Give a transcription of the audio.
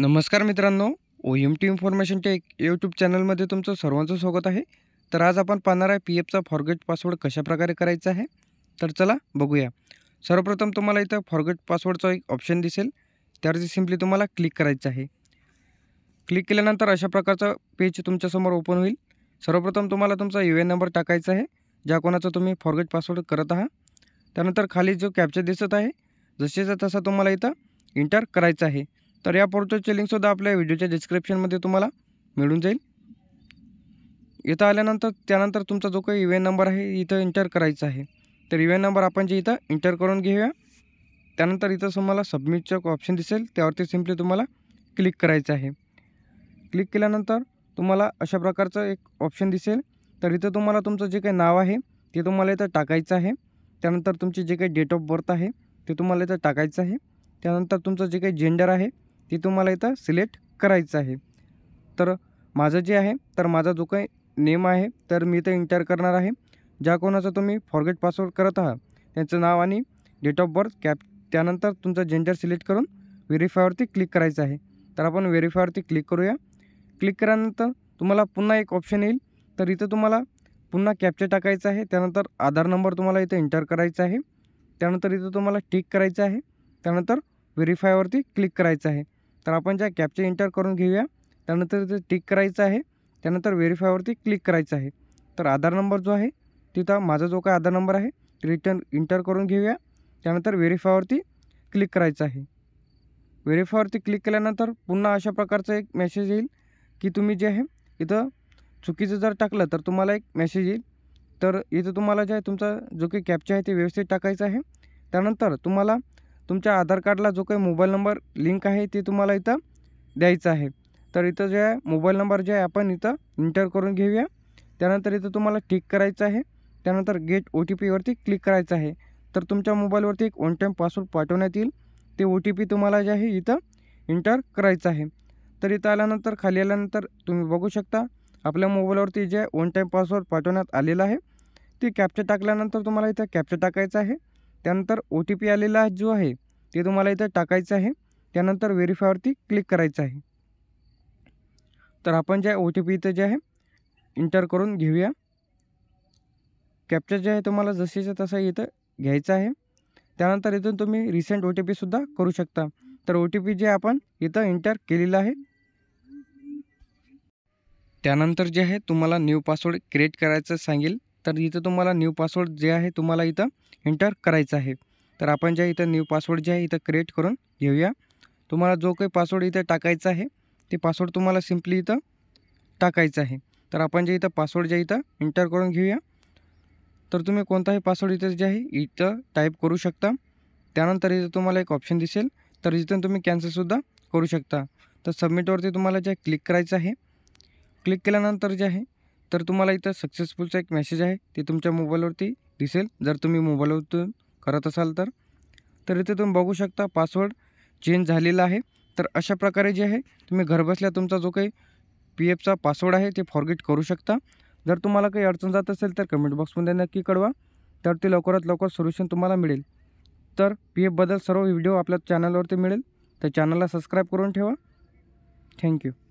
नमस्कार मित्रांनो O M T information tech YouTube चॅनलमध्ये तुमचं सर्वांचं स्वागत आहे तर आज आपण पाहणार आहे पी एफचा फॉरगेट पासवर्ड कशाप्रकारे करायचा आहे तर चला बघूया सर्वप्रथम तुम्हाला इथं फॉरगेट पासवर्डचा एक ऑप्शन दिसेल त्यावरती सिम्पली तुम्हाला क्लिक करायचं आहे क्लिक केल्यानंतर अशा प्रकारचं पेज तुमच्यासमोर ओपन होईल सर्वप्रथम तुम्हाला तुमचा यू एन नंबर टाकायचा आहे ज्या कोणाचा तुम्ही फॉरगेट पासवर्ड करत आहात त्यानंतर खाली जो कॅप्चर दिसत आहे जसेचा तसा तुम्हाला इथं इंटर करायचा आहे तर या पोर्टलचे लिंकसुद्धा आपल्या व्हिडिओच्या डिस्क्रिप्शनमध्ये तुम्हाला मिळून जाईल इथं आल्यानंतर त्यानंतर तुमचा जो काही एन नंबर आहे इथं एंटर करायचा आहे तर एन नंबर आपण जे इथं एंटर करून घेऊया त्यानंतर इथं तुम्हाला सबमिटचं ऑप्शन दिसेल त्यावरती सिम्पली तुम्हाला क्लिक करायचं आहे क्लिक केल्यानंतर तुम्हाला अशा प्रकारचं एक ऑप्शन दिसेल तर इथं तुम्हाला तुमचं जे काही नाव आहे ते तुम्हाला इथं टाकायचं आहे त्यानंतर तुमची जे काही डेट ऑफ बर्थ आहे ते तुम्हाला इथं टाकायचं आहे त्यानंतर तुमचं जे काही जेंडर आहे ती तुम्हाला इथं सिलेक्ट करायचं आहे तर माझं जे आहे तर माझा जो काही नेम आहे तर मी इथं इंटर करणार आहे ज्या कोणाचा तुम्ही फॉरगेट पासवर्ड करत आहात त्यांचं नाव आणि डेट ऑफ बर्थ कॅप त्यानंतर तुमचा जेंडर सिलेक्ट करून व्हेरीफायवरती क्लिक करायचं आहे तर आपण व्हेरीफायवरती क्लिक करूया क्लिक केल्यानंतर तुम्हाला पुन्हा एक ऑप्शन येईल तर इथं तुम्हाला पुन्हा कॅप्चर टाकायचं आहे त्यानंतर आधार नंबर तुम्हाला इथं एंटर करायचा आहे त्यानंतर इथं तुम्हाला टिक करायचं आहे त्यानंतर व्हेरीफायवरती क्लिक करायचं आहे तर आपण ज्या कॅपचा एंटर करून घेऊया त्यानंतर ते टिक करायचं आहे त्यानंतर व्हेरीफायवरती क्लिक करायचं आहे तर आधार नंबर जो आहे तिथं माझा जो काय आधार नंबर आहे रिटर्न इंटर करून घेऊया त्यानंतर व्हेरीफायवरती क्लिक करायचं आहे व्हेरीफायवरती क्लिक केल्यानंतर पुन्हा अशा प्रकारचा एक मेसेज येईल की तुम्ही जे आहे इथं चुकीचं जर टाकलं तर तुम्हाला एक मेसेज येईल तर इथं तुम्हाला जे आहे तुमचा जो काही कॅप्चा आहे ते व्यवस्थित टाकायचं आहे त्यानंतर तुम्हाला तुमच्या आधार कार्डला जो काही मोबाईल नंबर लिंक आहे ते तुम्हाला इथं द्यायचं आहे तर इथं जे आहे मोबाईल नंबर जे आहे आपण इथं इंटर करून घेऊया त्यानंतर इथं तुम्हाला टिक करायचं आहे त्यानंतर गेट ओ टी पीवरती क्लिक करायचं आहे तर तुमच्या मोबाईलवरती एक वन टाईम पासवर्ड पाठवण्यात येईल ते ओ टी पी तुम्हाला जे आहे इथं इंटर करायचं आहे तर इथं आल्यानंतर खाली आल्यानंतर तुम्ही बघू शकता आपल्या मोबाईलवरती जे वन टाईम पासवर्ड पाठवण्यात आलेला आहे ते कॅप्चर टाकल्यानंतर तुम्हाला इथं कॅप्चर टाकायचं आहे त्यानंतर ओ टी पी आलेला जो आहे ते तुम्हाला इथं टाकायचं आहे त्यानंतर व्हेरीफायवरती क्लिक करायचं आहे तर आपण जे ओ टी पी इथं जे आहे इंटर करून घेऊया कॅप्चर जे आहे तुम्हाला जसेच्या तसं इथं घ्यायचं आहे त्यानंतर इथून तुम्ही रिसेंट ओ टी पीसुद्धा करू शकता तर ओ टी पी जे आपण इथं इंटर केलेलं आहे त्यानंतर जे आहे तुम्हाला न्यू पासवर्ड क्रिएट करायचं सांगेल तर इथं तुम्हाला न्यू पासवर्ड जे आहे तुम्हाला इथं एंटर करायचं आहे तर आपण ज्या इथं न्यू पासवर्ड जे आहे इथं क्रिएट करून घेऊया तुम्हाला जो काही पासवर्ड इथं टाकायचा आहे ते पासवर्ड तुम्हाला सिम्पली इथं टाकायचं आहे तर आपण जे इथं पासवर्ड जे इथं एंटर करून घेऊया तर तुम्ही कोणताही पासवर्ड इथं जे आहे इथं टाईप करू शकता त्यानंतर इथं तुम्हाला एक ऑप्शन दिसेल तर इथून तुम्ही कॅन्सलसुद्धा करू शकता तर सबमिटवरती तुम्हाला जे क्लिक करायचं आहे क्लिक केल्यानंतर जे आहे तर तुम्हाला इथं सक्सेसफुलचा एक मेसेज आहे ते तुमच्या मोबाईलवरती दिसेल जर तुम्ही मोबाईलवरतून करत असाल तर तर इथे तुम्ही बघू शकता पासवर्ड चेंज झालेला आहे तर अशा प्रकारे जे आहे तुम्ही घरबसल्या तुमचा जो काही पी एफचा पासवर्ड आहे ते फॉरगेट करू शकता जर तुम्हाला काही अडचण जात असेल तर कमेंट बॉक्समध्ये नक्की कळवा तर ते लवकरात लवकर सोल्युशन तुम्हाला मिळेल तर पी एफबद्दल सर्व व्हिडिओ आपल्या चॅनलवरती मिळेल तर चॅनलला सबस्क्राईब करून ठेवा थँक्यू